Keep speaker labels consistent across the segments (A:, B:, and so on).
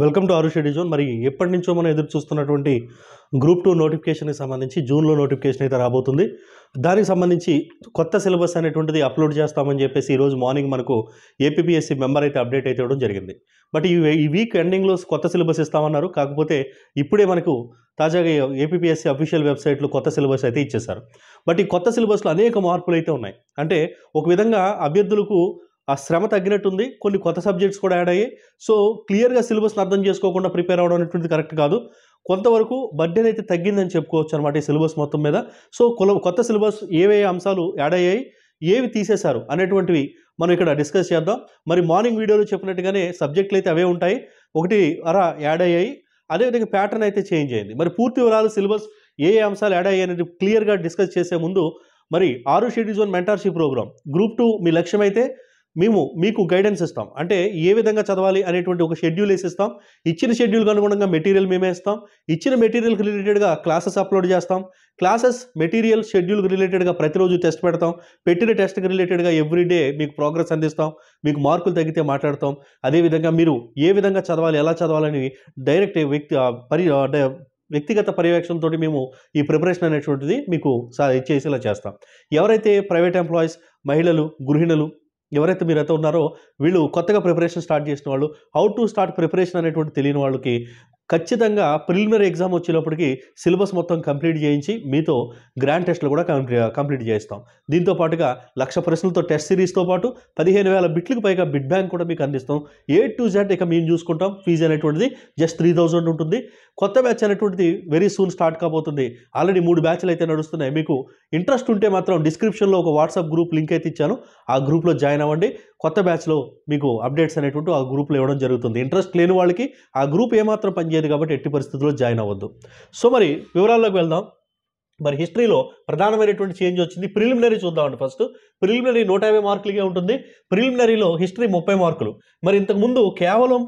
A: welcome to Arushi disown మరి ఎప్పటి నుంచో మనం ఎదురు చూస్తున్నటువంటి గ్రూప్ టూ నోటిఫికేషన్కి సంబంధించి జూన్లో నోటిఫికేషన్ అయితే రాబోతుంది దానికి సంబంధించి కొత్త సిలబస్ అనేటువంటిది అప్లోడ్ చేస్తామని చెప్పేసి ఈరోజు మార్నింగ్ మనకు ఏపీఎస్సీ మెంబర్ అయితే అప్డేట్ అయితే ఇవ్వడం జరిగింది బట్ ఈ ఈ వీక్ ఎండింగ్లో కొత్త సిలబస్ ఇస్తామన్నారు కాకపోతే ఇప్పుడే మనకు తాజాగా ఏపీఎస్సీ అఫీషియల్ వెబ్సైట్లో కొత్త సిలబస్ అయితే ఇచ్చేశారు బట్ ఈ కొత్త సిలబస్లో అనేక మార్పులు అయితే ఉన్నాయి అంటే ఒక విధంగా అభ్యర్థులకు ఆ శ్రమ తగ్గినట్టుంది కొన్ని కొత్త సబ్జెక్ట్స్ కూడా యాడ్ అయ్యాయి సో క్లియర్గా సిలబస్ని అర్థం చేసుకోకుండా ప్రిపేర్ అవడం అనేటువంటిది కరెక్ట్ కాదు కొంతవరకు బడ్డెన్ అయితే తగ్గిందని చెప్పుకోవచ్చు అనమాట ఈ సిలబస్ మొత్తం మీద సో కొల కొత్త సిలబస్ ఏవే అంశాలు యాడ్ అయ్యాయి ఏవి తీసేశారు అనేటువంటివి మనం ఇక్కడ డిస్కస్ చేద్దాం మరి మార్నింగ్ వీడియోలో చెప్పినట్టుగానే సబ్జెక్టులు అయితే అవే ఉంటాయి ఒకటి అరా యాడ్ అయ్యాయి అదేవిధంగా ప్యాటర్న్ అయితే చేంజ్ అయింది మరి పూర్తి వివరాలు సిలబస్ ఏ ఏ అంశాలు యాడ్ అయ్యాయి అనేది క్లియర్గా డిస్కస్ చేసే ముందు మరి ఆరు schedule one mentorship programme group two మీ లక్ష్యం అయితే మేము మీకు గైడెన్స్ ఇస్తాం అంటే ఏ విధంగా చదవాలి అనేటువంటి ఒక షెడ్యూల్ వేసి ఇస్తాం ఇచ్చిన షెడ్యూల్కి అనుగుణంగా మెటీరియల్ మేమే ఇస్తాం ఇచ్చిన మెటీరియల్కి రిలేటెడ్గా క్లాసెస్ అప్లోడ్ చేస్తాం క్లాసెస్ మెటీరియల్ షెడ్యూల్కి రిలేటెడ్గా ప్రతిరోజు టెస్ట్ పెడతాం పెట్టిన టెస్ట్కి రిలేటెడ్గా ఎవ్రీడే మీకు ప్రోగ్రెస్ అందిస్తాం మీకు మార్కులు తగ్గితే మాట్లాడతాం అదేవిధంగా మీరు ఏ విధంగా చదవాలి ఎలా చదవాలని డైరెక్ట్ వ్యక్తి పరి వ్యక్తిగత పర్యవేక్షణతో మేము ఈ ప్రిపరేషన్ అనేటువంటిది మీకు చేసేలా చేస్తాం ఎవరైతే ప్రైవేట్ ఎంప్లాయీస్ మహిళలు గృహిణులు ఎవరైతే మీరు అయితే ఉన్నారో వీళ్ళు కొత్తగా ప్రిపరేషన్ స్టార్ట్ చేసిన వాళ్ళు హౌ టు స్టార్ట్ ప్రిపరేషన్ అనేటువంటి తెలియని వాళ్ళకి ఖచ్చితంగా ప్రిలిమినరీ ఎగ్జామ్ వచ్చేటప్పటికి సిలబస్ మొత్తం కంప్లీట్ చేయించి మీతో గ్రాండ్ టెస్ట్లు కూడా కంప్లీట్ చేస్తాం దీంతో పాటుగా లక్ష ప్రశ్నలతో టెస్ట్ సిరీస్తో పాటు పదిహేను వేల బిట్లకు పైగా బిట్ బ్యాంక్ కూడా మీకు అందిస్తాం ఏ టు జెడ్ ఇక మేము చూసుకుంటాం ఫీజు అనేటువంటిది జస్ట్ త్రీ థౌజండ్ ఉంటుంది కొత్త బ్యాచ్ అనేటువంటిది వెరీ సూన్ స్టార్ట్ కాబోతుంది ఆల్రెడీ మూడు బ్యాచ్లు అయితే నడుస్తున్నాయి మీకు ఇంట్రెస్ట్ ఉంటే మాత్రం డిస్క్రిప్షన్లో ఒక వాట్సాప్ గ్రూప్ లింక్ అయితే ఇచ్చాను ఆ గ్రూప్లో జాయిన్ అవ్వండి కొత్త బ్యాచ్లో మీకు అప్డేట్స్ అనేటువంటి ఆ గ్రూప్లో ఇవ్వడం జరుగుతుంది ఇంట్రెస్ట్ లేని వాళ్ళకి ఆ గ్రూప్ ఏమాత్రం పనిచేస్తుంది జరిగేది కాబట్టి ఎట్టి పరిస్థితుల్లో జాయిన్ అవ్వద్దు సో మరి వివరాల్లోకి వెళ్దాం మరి హిస్టరీలో ప్రధానమైనటువంటి చేంజ్ వచ్చింది ప్రిలిమినరీ చూద్దామండి ఫస్ట్ ప్రిలిమినరీ నూట యాభై మార్కులుగా ఉంటుంది ప్రిలిమినరీలో హిస్టరీ ముప్పై మార్కులు మరి ఇంతకుముందు కేవలం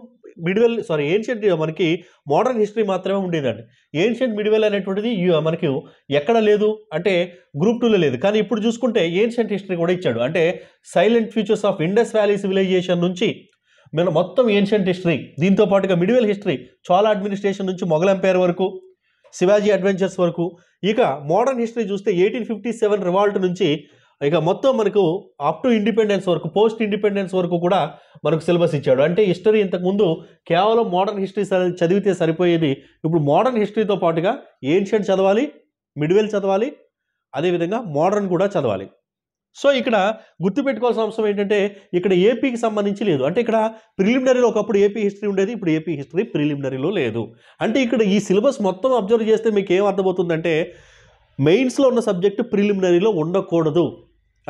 A: మిడివెల్ సారీ ఏన్షియంట్ మనకి మోడర్న్ హిస్టరీ మాత్రమే ఉండేదండి ఏన్షియంట్ మిడివెల్ అనేటువంటిది మనకి ఎక్కడ లేదు అంటే గ్రూప్ టూలో లేదు కానీ ఇప్పుడు చూసుకుంటే ఏన్షియంట్ హిస్టరీ కూడా ఇచ్చాడు అంటే salient features of Indus valley civilisation నుంచి మన మొత్తం ఏన్షియంట్ హిస్టరీ దీంతో పాటుగా మిడివల్ హిస్టరీ చోళ అడ్మినిస్ట్రేషన్ నుంచి మొఘల్ ఎంపైర్ వరకు శివాజీ అడ్వెంచర్స్ వరకు ఇక మోడర్న్ హిస్టరీ చూస్తే ఎయిటీన్ ఫిఫ్టీ సెవెన్ రివాల్ట్ నుంచి ఇక మొత్తం మనకు అప్ టు ఇండిపెండెన్స్ వరకు పోస్ట్ ఇండిపెండెన్స్ వరకు కూడా మనకు సిలబస్ ఇచ్చాడు అంటే హిస్టరీ ఇంతకుముందు కేవలం మోడర్న్ హిస్టరీ చదివితే సరిపోయేది ఇప్పుడు మోడర్న్ హిస్టరీతో పాటుగా ఏన్షియంట్ చదవాలి మిడివెల్ చదవాలి అదేవిధంగా మోడర్న్ కూడా చదవాలి సో ఇక్కడ గుర్తుపెట్టుకోవాల్సిన అంశం ఏంటంటే ఇక్కడ ఏపీకి సంబంధించి లేదు అంటే ఇక్కడ ప్రిలిమినరీలో ఒకప్పుడు ఏపీ హిస్టరీ ఉండేది ఇప్పుడు ఏపీ హిస్టరీ ప్రిలిమినరీలో లేదు అంటే ఇక్కడ ఈ సిలబస్ మొత్తం అబ్జర్వ్ చేస్తే మీకు ఏం అర్థమవుతుందంటే మెయిన్స్లో ఉన్న సబ్జెక్టు ప్రిలిమినరీలో ఉండకూడదు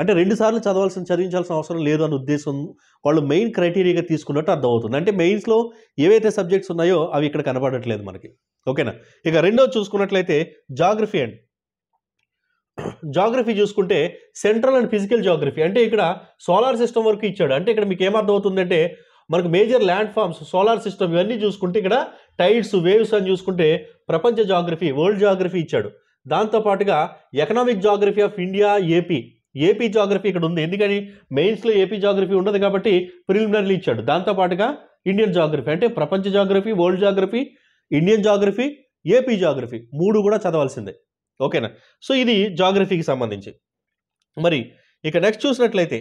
A: అంటే రెండుసార్లు చదవాల్సిన చదివించాల్సిన అవసరం లేదు అనే ఉద్దేశం వాళ్ళు మెయిన్ క్రైటీరియాగా తీసుకున్నట్టు అర్థమవుతుంది అంటే మెయిన్స్లో ఏవైతే సబ్జెక్ట్స్ ఉన్నాయో అవి ఇక్కడ కనబడట్లేదు మనకి ఓకేనా ఇక రెండో చూసుకున్నట్లయితే జాగ్రఫీ అండ్ జాగ్రఫీ చూసుకుంటే సెంట్రల్ అండ్ ఫిజికల్ జాగ్రఫీ అంటే ఇక్కడ సోలార్ సిస్టమ్ వరకు ఇచ్చాడు అంటే ఇక్కడ మీకు ఏమర్థం అవుతుందంటే మనకు major landforms solar system ఇవన్నీ చూసుకుంటే ఇక్కడ టైడ్స్ వేవ్స్ అని చూసుకుంటే ప్రపంచ జాగ్రఫీ వరల్డ్ జాగ్రఫీ ఇచ్చాడు దాంతోపాటుగా economic geography of India AP AP geography ఇక్కడ ఉంది ఎందుకని మెయిన్స్లో ఏపీ జాగ్రఫీ ఉండదు కాబట్టి ప్రిలిమినరీ ఇచ్చాడు దాంతోపాటుగా ఇండియన్ జాగ్రఫీ అంటే ప్రపంచ geography world geography Indian geography AP geography మూడు కూడా చదవాల్సిందే ఓకేనా సో ఇది జాగ్రఫీకి సంబంధించి మరి ఇక నెక్స్ట్ చూసినట్లయితే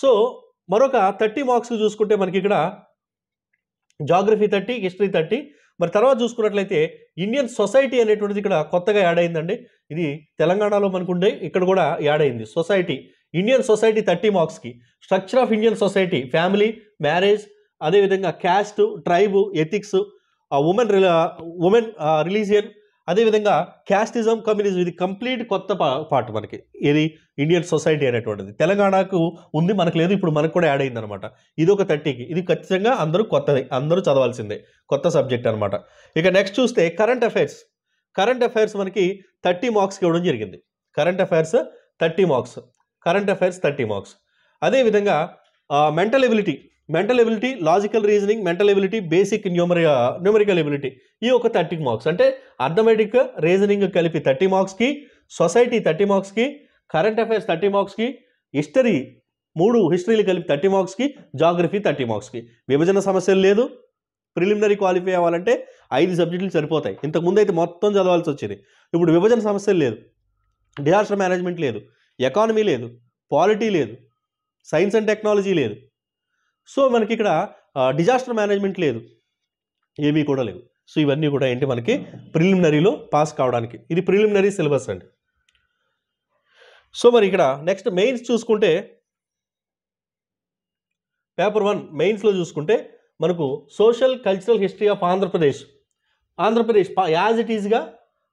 A: సో మరొక థర్టీ మార్క్స్ చూసుకుంటే మనకి ఇక్కడ జాగ్రఫీ థర్టీ హిస్టరీ థర్టీ మరి తర్వాత చూసుకున్నట్లయితే ఇండియన్ సొసైటీ అనేటువంటిది ఇక్కడ కొత్తగా యాడ్ అయిందండి ఇది తెలంగాణలో మనకు ఉండే ఇక్కడ కూడా యాడ్ అయింది సొసైటీ ఇండియన్ సొసైటీ థర్టీ మార్క్స్కి structure of Indian society family marriage అదేవిధంగా caste tribe ethics women women religion అదేవిధంగా క్యాస్టిజం కమ్యూనిజం ఇది కంప్లీట్ కొత్త పా పాట మనకి ఇది ఇండియన్ సొసైటీ అనేటువంటిది తెలంగాణకు ఉంది మనకు లేదు ఇప్పుడు మనకు కూడా యాడ్ అయింది అనమాట ఇది ఒక థర్టీకి ఇది ఖచ్చితంగా అందరూ కొత్తది అందరూ చదవాల్సిందే కొత్త సబ్జెక్ట్ అనమాట ఇక నెక్స్ట్ చూస్తే కరెంట్ అఫైర్స్ కరెంట్ అఫైర్స్ మనకి థర్టీ మార్క్స్కి ఇవ్వడం జరిగింది current affairs thirty marks current affairs thirty marks అదేవిధంగా mental ability mental ability logical reasoning mental ability basic numeri numerical ability ఈ ఒక థర్టీ మార్క్స్ అంటే అర్థమెటిక్ రీజనింగ్ కలిపి థర్టీ మార్క్స్కి సొసైటీ థర్టీ మార్క్స్కి కరెంట్ అఫైర్స్ థర్టీ మార్క్స్కి హిస్టరీ మూడు హిస్టరీలు కలిపి థర్టీ మార్క్స్కి జాగ్రఫీ థర్టీ మార్క్స్కి విభజన సమస్యలు లేదు ప్రిలిమినరీ క్వాలిఫై అవ్వాలంటే ఐదు సబ్జెక్టులు సరిపోతాయి ఇంతకుముందు అయితే మొత్తం చదవాల్సి వచ్చేది ఇప్పుడు విభజన సమస్యలు లేదు డిజాస్టర్ మేనేజ్మెంట్ లేదు ఎకానమీ లేదు పాలిటీ లేదు సైన్స్ అండ్ టెక్నాలజీ లేదు సో మనకి ఇక్కడ డిజాస్టర్ మేనేజ్మెంట్ లేదు ఏమీ కూడా లేవు సో ఇవన్నీ కూడా ఏంటి మనకి ప్రిలిమినరీలో పాస్ కావడానికి ఇది ప్రిలిమినరీ సిలబస్ అండి సో మరి ఇక్కడ నెక్స్ట్ మెయిన్స్ చూసుకుంటే పేపర్ వన్ మెయిన్స్లో చూసుకుంటే మనకు social cultural history of Andhra Pradesh Andhra Pradesh as it ఈజ్గా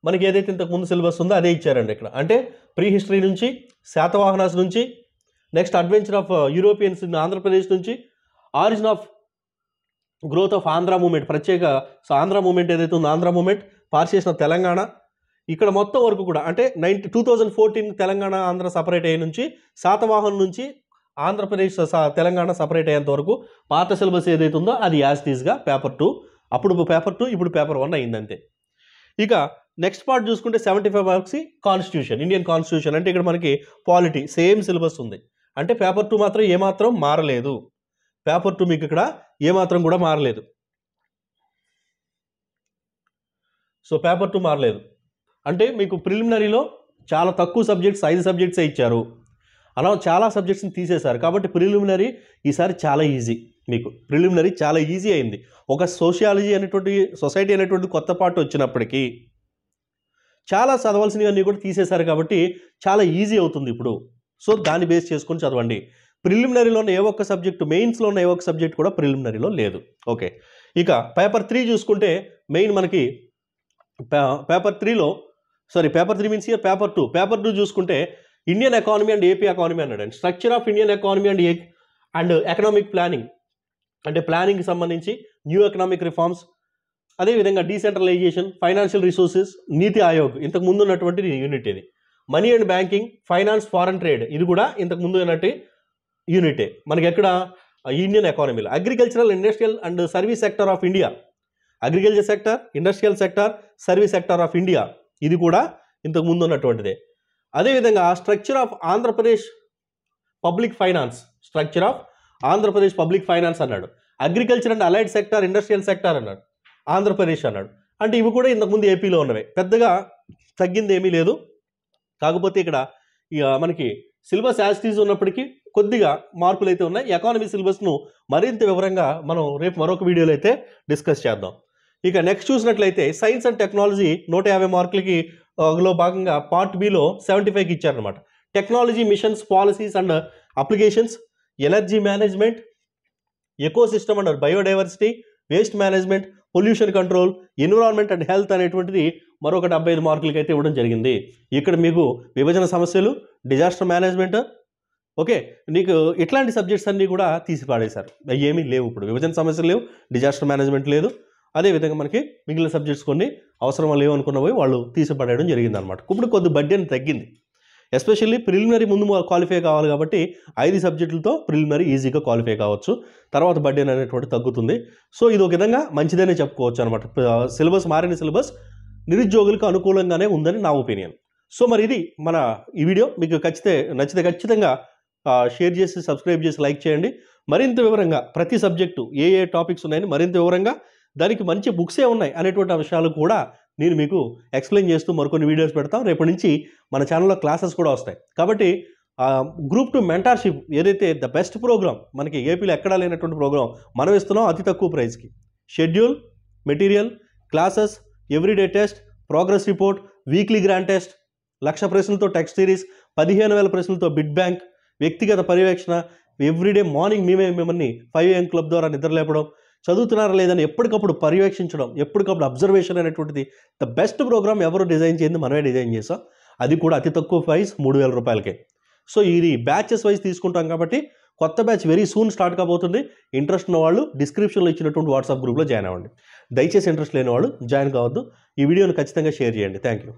A: మనకి ఏదైతే ఇంతకుముందు సిలబస్ ఉందో అదే ఇచ్చారండి ఇక్కడ అంటే ప్రీ హిస్టరీ నుంచి శాతవాహనాస్ నుంచి next adventure of Europeans Andhra Pradesh నుంచి origin of growth of Andhra movement ప్రత్యేక సో ఆంధ్ర మూమెంట్ ఏదైతే ఉందో ఆంధ్ర మూమెంట్ పాస్ చేసిన తెలంగాణ ఇక్కడ మొత్తం వరకు కూడా అంటే ninety two thousand fourteen Telangana Andhra separate అయ్యే నుంచి శాతవాహన్ నుంచి ఆంధ్రప్రదేశ్ తెలంగాణ సపరేట్ అయ్యేంత వరకు పాత సిలబస్ ఏదైతే ఉందో అది తీజ్గా పేపర్ టూ అప్పుడు పేపర్ టూ ఇప్పుడు పేపర్ వన్ అయిందంతే ఇక నెక్స్ట్ పార్ట్ చూసుకుంటే seventy five marks constitution Indian constitution అంటే ఇక్కడ మనకి పాలిటీ సేమ్ సిలబస్ ఉంది అంటే పేపర్ టూ మాత్రం ఏమాత్రం మారలేదు పేపర్ టూ మీకు ఇక్కడ ఏమాత్రం కూడా మారలేదు సో పేపర్ టూ మారలేదు అంటే మీకు ప్రిలిమినరీలో చాలా తక్కువ సబ్జెక్ట్స్ ఐదు సబ్జెక్ట్సే ఇచ్చారు అలా చాలా సబ్జెక్ట్స్ని తీసేశారు కాబట్టి ప్రిలిమినరీ ఈసారి చాలా ఈజీ మీకు ప్రిలిమినరీ చాలా ఈజీ అయింది ఒక సోషియాలజీ అనేటువంటి సొసైటీ అనేటువంటి కొత్త పాట వచ్చినప్పటికీ చాలా చదవాల్సినవన్నీ కూడా తీసేశారు కాబట్టి చాలా ఈజీ అవుతుంది ఇప్పుడు సో దాన్ని బేస్ చేసుకొని చదవండి ప్రిలిమినరీలో ఉన్న ఏ ఒక్క సబ్జెక్టు మెయిన్స్లో ఉన్న ఏ ఒక్క సబ్జెక్ట్ కూడా ప్రిలిమినరీలో లేదు ఓకే ఇక పేపర్ త్రీ చూసుకుంటే మెయిన్ మనకి పేపర్ త్రీలో sorry paper three means year paper two paper two చూసుకుంటే Indian economy and AP economy అన్నాడు and structure of Indian economy and and economic planning అంటే ప్లానింగ్కి సంబంధించి న్యూ ఎకనామిక్ రిఫార్మ్స్ అదేవిధంగా decentralisation financial resources NITI Aayog ఇంతకు ముందు ఉన్నటువంటి యూనిట్ ఇది money and banking finance foreign trade ఇది కూడా ఇంతకు ముందు ఉన్నట్టు యూనిటే మనకి ఎక్కడ ఇండియన్ ఎకానమీలో agricultural industrial and service sector of India agriculture sector industrial sector service sector of India ఇది కూడా ఇంతకు ముందు ఉన్నటువంటిదే అదేవిధంగా structure of Andhra Pradesh public finance structure of Andhra Pradesh public finance అన్నాడు agriculture and allied sector industrial sector అన్నాడు ఆంధ్రప్రదేశ్ అన్నాడు అంటే ఇవి కూడా ఇంతకుముందు ఏపీలో ఉన్నవి పెద్దగా తగ్గింది ఏమీ లేదు కాకపోతే ఇక్కడ మనకి సిలబస్ యాజిటీజ్ ఉన్నప్పటికీ కొద్దిగా మార్పులు అయితే ఉన్నాయి ఎకానమీ సిలబస్ను మరింత వివరంగా మనం రేపు మరొక వీడియోలో అయితే డిస్కస్ చేద్దాం ఇక నెక్స్ట్ చూసినట్లయితే సైన్స్ అండ్ టెక్నాలజీ నూట యాభై మార్కులకి లో భాగంగా పార్ట్ బిలో సెవెంటీ ఫైవ్కి ఇచ్చారనమాట technology missions policies and applications energy management ecosystem and biodiversity waste management pollution control environment and health అనేటువంటిది మరొక డెబ్బై ఐదు మార్కులకి అయితే ఇవ్వడం జరిగింది ఇక్కడ మీకు విభజన సమస్యలు డిజాస్టర్ మేనేజ్మెంట్ ఓకే నీకు ఇట్లాంటి సబ్జెక్ట్స్ అన్నీ కూడా తీసి పాడేశారు ఏమీ లేవు ఇప్పుడు విభజన సమస్యలు లేవు డిజాస్టర్ మేనేజ్మెంట్ లేదు అదేవిధంగా మనకి మిగిలిన సబ్జెక్ట్స్ కొన్ని అవసరం లేవు అనుకున్నవి వాళ్ళు తీసి పడేయడం అనమాట ఇప్పుడు కొద్ది బడ్జెట్ తగ్గింది ఎస్పెషల్లీ ప్రిలిమినరీ ముందు క్వాలిఫై కావాలి కాబట్టి ఐదు సబ్జెక్టులతో ప్రిలిమినరీ ఈజీగా క్వాలిఫై కావచ్చు తర్వాత బడ్డే అనేటువంటి తగ్గుతుంది సో ఇది ఒక విధంగా మంచిదనే చెప్పుకోవచ్చు అనమాట సిలబస్ మారిన సిలబస్ నిరుద్యోగులకు అనుకూలంగానే ఉందని నా ఒపీనియన్ సో మరి ఇది మన ఈ వీడియో మీకు ఖచ్చితే నచ్చితే ఖచ్చితంగా షేర్ చేసి సబ్స్క్రైబ్ చేసి లైక్ చేయండి మరింత వివరంగా ప్రతి సబ్జెక్టు ఏ ఏ టాపిక్స్ ఉన్నాయని మరింత వివరంగా దానికి మంచి బుక్సే ఉన్నాయి అనేటువంటి అంశాలు కూడా నేను మీకు ఎక్స్ప్లెయిన్ చేస్తూ మరికొన్ని వీడియోస్ పెడతాం రేపటి నుంచి మన ఛానల్లో క్లాసెస్ కూడా వస్తాయి కాబట్టి గ్రూప్ టు మెంటార్షిప్ ఏదైతే ద బెస్ట్ ప్రోగ్రామ్ మనకి ఏపీలో ఎక్కడా లేనటువంటి ప్రోగ్రామ్ మనం ఇస్తున్నాం అతి తక్కువ ప్రైస్కి schedule material classes everyday test progress report weekly grand test lakh ప్రశ్నలతో టెక్స్ట్ సిరీస్ పదిహేను వేల ప్రశ్నలతో బిడ్ బ్యాంక్ వ్యక్తిగత పర్యవేక్షణ ఎవ్రీడే మార్నింగ్ మేమే మిమ్మల్ని ఫైవ్ ఏఎం క్లబ్ ద్వారా నిద్రలేపడం చదువుతున్నారా లేదని ఎప్పటికప్పుడు పర్యవేక్షించడం ఎప్పటికప్పుడు అబ్జర్వేషన్ అనేటువంటిది ద బెస్ట్ ప్రోగ్రామ్ ఎవరు డిజైన్ చేయింది మనమే డిజైన్ చేసాం అది కూడా అతి తక్కువ ప్రైస్ మూడు వేల రూపాయలకే సో ఇది బ్యాచెస్ వైజ్ తీసుకుంటాం కాబట్టి కొత్త బ్యాచ్ వెరీ సూన్ స్టార్ట్ కాబోతుంది ఇంట్రెస్ట్ ఉన్న వాళ్ళు డిస్క్రిప్షన్లో ఇచ్చినటువంటి వాట్సాప్ గ్రూప్లో జాయిన్ అవ్వండి దయచేసి ఇంట్రెస్ట్ లేని వాళ్ళు జాయిన్ కావద్దు ఈ వీడియోని ఖచ్చితంగా షేర్ చేయండి థ్యాంక్ యూ